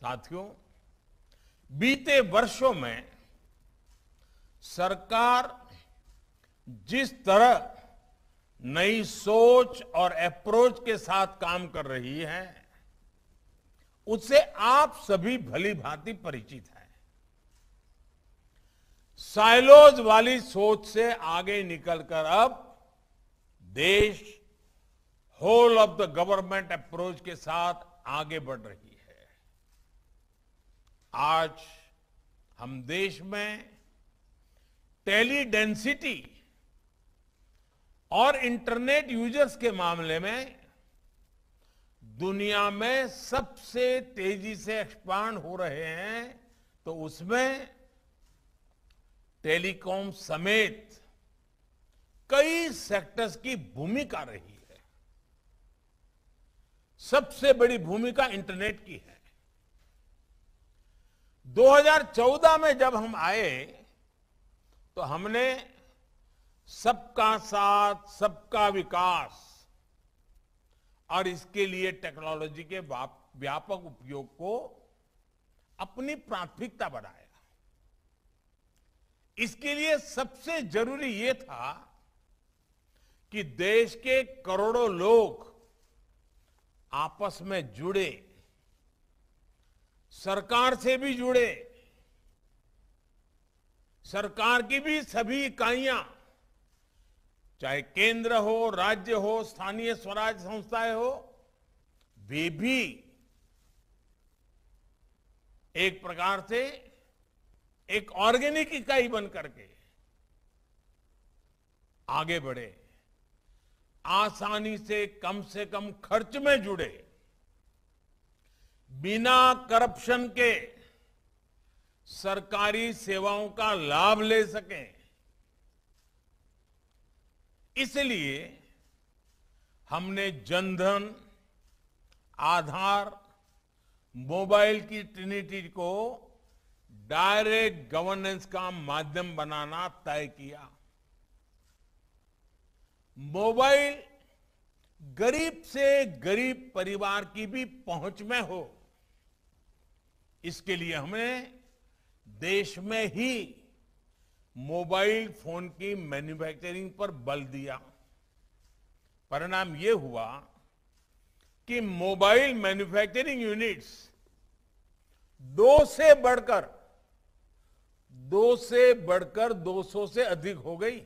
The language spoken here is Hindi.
साथियों बीते वर्षों में सरकार जिस तरह नई सोच और अप्रोच के साथ काम कर रही है उससे आप सभी भली भांति परिचित हैं साइलोज वाली सोच से आगे निकलकर अब देश whole of the government approach के साथ आगे बढ़ रही है आज हम देश में टेली डेंसिटी और इंटरनेट यूजर्स के मामले में दुनिया में सबसे तेजी से एक्सपांड हो रहे हैं तो उसमें टेलीकॉम समेत कई सेक्टर्स की भूमिका रही है सबसे बड़ी भूमिका इंटरनेट की है 2014 में जब हम आए तो हमने सबका साथ सबका विकास और इसके लिए टेक्नोलॉजी के व्यापक उपयोग को अपनी प्राथमिकता बनाया इसके लिए सबसे जरूरी ये था कि देश के करोड़ों लोग आपस में जुड़े सरकार से भी जुड़े सरकार की भी सभी इकाइयां चाहे केंद्र हो राज्य हो स्थानीय स्वराज संस्थाएं हो वे भी एक प्रकार से एक ऑर्गेनिक इकाई बन करके आगे बढ़े आसानी से कम से कम खर्च में जुड़े बिना करप्शन के सरकारी सेवाओं का लाभ ले सकें इसलिए हमने जनधन आधार मोबाइल की ट्रिनिटी को डायरेक्ट गवर्नेंस का माध्यम बनाना तय किया मोबाइल गरीब से गरीब परिवार की भी पहुंच में हो इसके लिए हमें देश में ही मोबाइल फोन की मैन्युफैक्चरिंग पर बल दिया परिणाम ये हुआ कि मोबाइल मैन्युफैक्चरिंग यूनिट्स दो से बढ़कर दो से बढ़कर 200 से अधिक हो गई